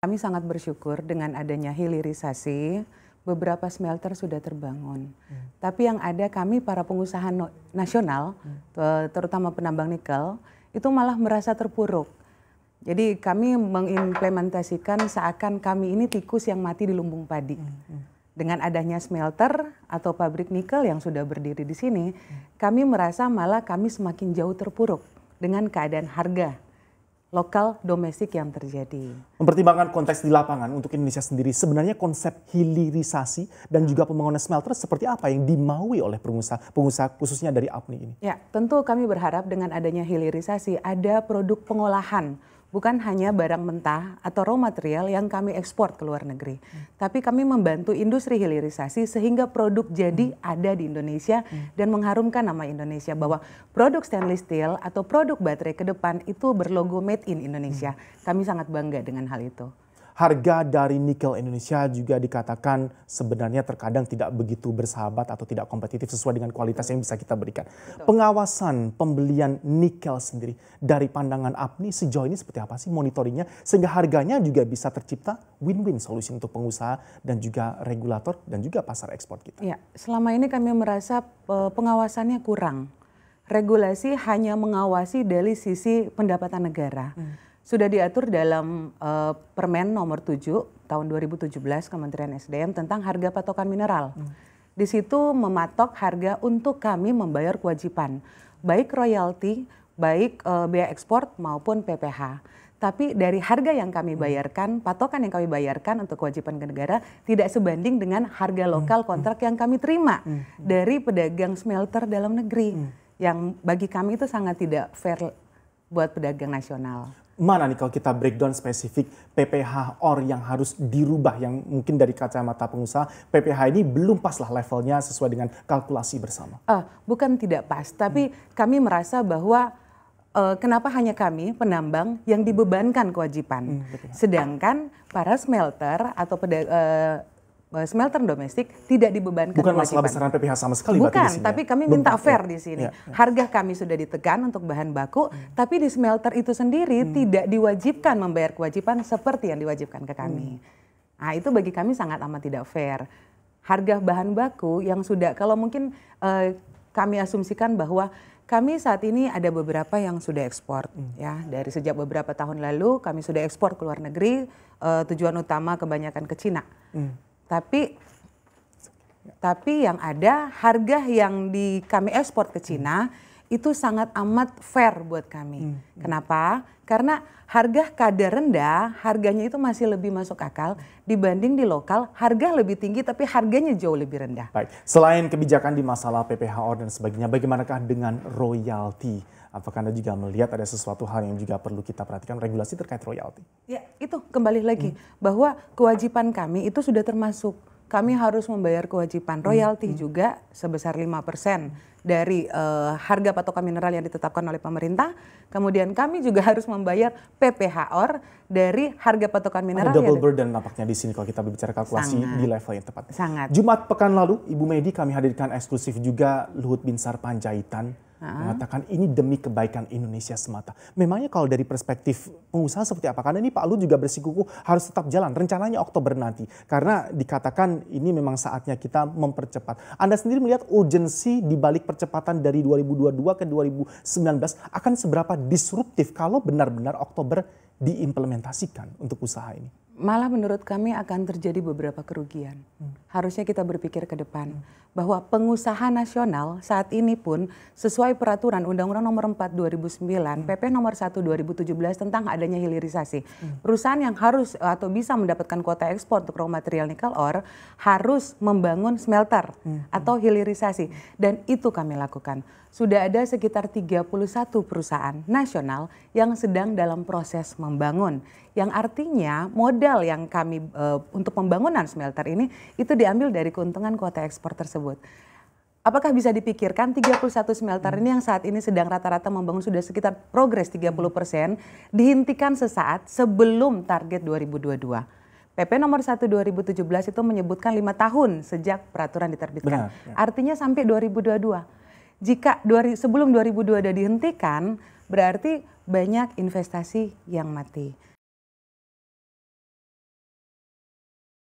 Kami sangat bersyukur dengan adanya hilirisasi, beberapa smelter sudah terbangun. Hmm. Tapi yang ada kami para pengusaha no, nasional, hmm. terutama penambang nikel, itu malah merasa terpuruk. Jadi kami mengimplementasikan seakan kami ini tikus yang mati di lumbung padi. Hmm, hmm. Dengan adanya smelter atau pabrik nikel yang sudah berdiri di sini, hmm. kami merasa malah kami semakin jauh terpuruk dengan keadaan harga lokal domestik yang terjadi. Mempertimbangkan konteks di lapangan untuk Indonesia sendiri, sebenarnya konsep hilirisasi dan juga pembangunan smelter seperti apa yang dimaui oleh pengusaha, pengusaha khususnya dari APNI ini? Ya, tentu kami berharap dengan adanya hilirisasi ada produk pengolahan bukan hanya barang mentah atau raw material yang kami ekspor ke luar negeri, hmm. tapi kami membantu industri hilirisasi sehingga produk jadi hmm. ada di Indonesia hmm. dan mengharumkan nama Indonesia bahwa produk stainless steel atau produk baterai ke depan itu berlogo made in Indonesia. Hmm. Kami sangat bangga dengan hal itu harga dari nikel Indonesia juga dikatakan sebenarnya terkadang tidak begitu bersahabat atau tidak kompetitif sesuai dengan kualitas yang bisa kita berikan. Pengawasan pembelian nikel sendiri dari pandangan APNI sejauh ini seperti apa sih monitoringnya sehingga harganya juga bisa tercipta win-win solusi untuk pengusaha dan juga regulator dan juga pasar ekspor kita. Ya, selama ini kami merasa e, pengawasannya kurang. Regulasi hanya mengawasi dari sisi pendapatan negara. Hmm sudah diatur dalam uh, Permen Nomor 7 tahun 2017 Kementerian SDM tentang harga patokan mineral. Hmm. Di situ mematok harga untuk kami membayar kewajiban baik royalti, baik uh, biaya ekspor maupun PPh. Tapi dari harga yang kami hmm. bayarkan, patokan yang kami bayarkan untuk kewajiban ke negara tidak sebanding dengan harga hmm. lokal kontrak hmm. yang kami terima dari pedagang smelter dalam negeri. Yang bagi kami itu sangat tidak fair buat pedagang nasional mana nih kalau kita breakdown spesifik PPH OR yang harus dirubah yang mungkin dari kacamata pengusaha PPH ini belum pas lah levelnya sesuai dengan kalkulasi bersama? Uh, bukan tidak pas, tapi hmm. kami merasa bahwa uh, kenapa hanya kami penambang yang dibebankan kewajiban, hmm, sedangkan para smelter atau peda, uh, Eh, smelter domestik tidak dibebankan bukan masalah besaran PPh sama sekali bukan tapi ya. kami minta fair di ya, sini ya. harga kami sudah ditekan untuk bahan baku hmm. tapi di smelter itu sendiri hmm. tidak diwajibkan membayar kewajiban seperti yang diwajibkan ke kami hmm. nah itu bagi kami sangat amat tidak fair harga bahan baku yang sudah kalau mungkin eh, kami asumsikan bahwa kami saat ini ada beberapa yang sudah ekspor hmm. ya dari sejak beberapa tahun lalu kami sudah ekspor ke luar negeri eh, tujuan utama kebanyakan ke Cina hmm tapi tapi yang ada harga yang di kami ekspor ke Cina itu sangat amat fair buat kami. Hmm. hmm. Kenapa? Karena harga kadar rendah, harganya itu masih lebih masuk akal dibanding di lokal, harga lebih tinggi tapi harganya jauh lebih rendah. Baik, selain kebijakan di masalah PPH dan sebagainya, bagaimanakah dengan royalti? Apakah Anda juga melihat ada sesuatu hal yang juga perlu kita perhatikan regulasi terkait royalti? Ya, itu kembali lagi hmm. bahwa kewajiban kami itu sudah termasuk kami harus membayar kewajiban hmm. royalti hmm. juga sebesar 5% dari uh, harga patokan mineral yang ditetapkan oleh pemerintah. Kemudian kami juga harus membayar PPH Or dari harga patokan mineral. Ada double burden nampaknya di sini kalau kita berbicara kalkulasi sangat, di level yang tepat. Sangat. Jumat pekan lalu Ibu Medi kami hadirkan eksklusif juga Luhut Binsar Panjaitan mengatakan ini demi kebaikan Indonesia semata. Memangnya kalau dari perspektif pengusaha seperti apa? Karena ini Pak Lu juga bersikuku harus tetap jalan. Rencananya Oktober nanti. Karena dikatakan ini memang saatnya kita mempercepat. Anda sendiri melihat urgensi di balik percepatan dari 2022 ke 2019 akan seberapa disruptif kalau benar-benar Oktober diimplementasikan untuk usaha ini? malah menurut kami akan terjadi beberapa kerugian. Hmm. Harusnya kita berpikir ke depan hmm. bahwa pengusaha nasional saat ini pun sesuai peraturan Undang-Undang Nomor 4 2009, hmm. PP Nomor 1 2017 tentang adanya hilirisasi. Hmm. Perusahaan yang harus atau bisa mendapatkan kuota ekspor untuk raw material nikel ore harus membangun smelter hmm. atau hilirisasi dan itu kami lakukan. Sudah ada sekitar 31 perusahaan nasional yang sedang dalam proses membangun yang artinya modal modal yang kami uh, untuk pembangunan smelter ini itu diambil dari keuntungan kuota ekspor tersebut. Apakah bisa dipikirkan 31 smelter ini yang saat ini sedang rata-rata membangun sudah sekitar progres 30 persen dihentikan sesaat sebelum target 2022? PP nomor 1 2017 itu menyebutkan lima tahun sejak peraturan diterbitkan. Benar, ya. Artinya sampai 2022. Jika sebelum 2022 dihentikan, berarti banyak investasi yang mati.